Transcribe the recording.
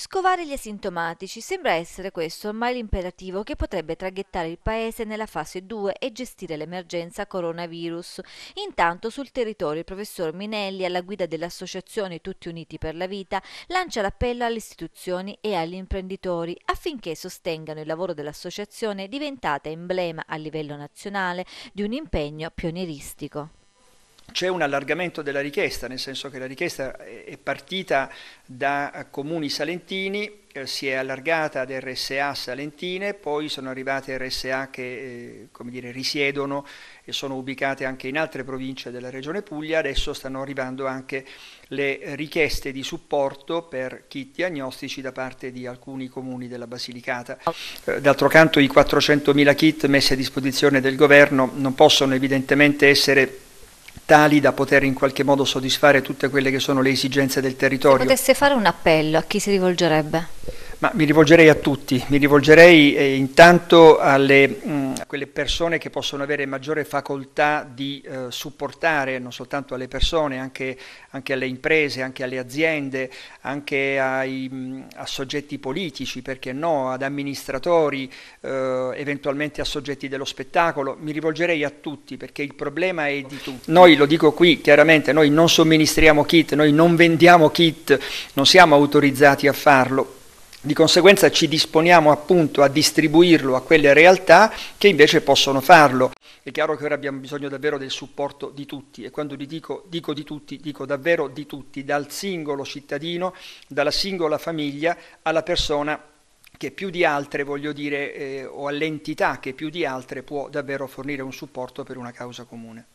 Scovare gli asintomatici sembra essere questo ormai l'imperativo che potrebbe traghettare il Paese nella fase 2 e gestire l'emergenza coronavirus. Intanto sul territorio il professor Minelli, alla guida dell'associazione Tutti Uniti per la Vita, lancia l'appello alle istituzioni e agli imprenditori affinché sostengano il lavoro dell'associazione diventata emblema a livello nazionale di un impegno pionieristico c'è un allargamento della richiesta, nel senso che la richiesta è partita da comuni salentini, eh, si è allargata ad RSA salentine, poi sono arrivate RSA che eh, dire, risiedono e sono ubicate anche in altre province della regione Puglia, adesso stanno arrivando anche le richieste di supporto per kit diagnostici da parte di alcuni comuni della Basilicata. Eh, d'altro canto i 400.000 kit messi a disposizione del governo non possono evidentemente essere tali da poter in qualche modo soddisfare tutte quelle che sono le esigenze del territorio. Se potesse fare un appello, a chi si rivolgerebbe? Ma mi rivolgerei a tutti, mi rivolgerei eh, intanto alle... Mh, mm, quelle persone che possono avere maggiore facoltà di eh, supportare non soltanto alle persone, anche, anche, alle imprese, anche alle aziende, anche ai, mm, a soggetti politici, perché no, ad amministratori, eh, eventualmente a soggetti dello spettacolo. Mi rivolgerei a tutti perché il problema è di tutti. Noi lo dico qui chiaramente, noi non somministriamo kit, noi non vendiamo kit, non siamo autorizzati a farlo, di conseguenza ci disponiamo appunto a distribuirlo a quelle realtà che invece possono farlo. È chiaro che ora abbiamo bisogno davvero del supporto di tutti e quando dico, dico di tutti, dico davvero di tutti, dal singolo cittadino, dalla singola famiglia alla persona che più di altre, voglio dire, eh, o all'entità che più di altre può davvero fornire un supporto per una causa comune.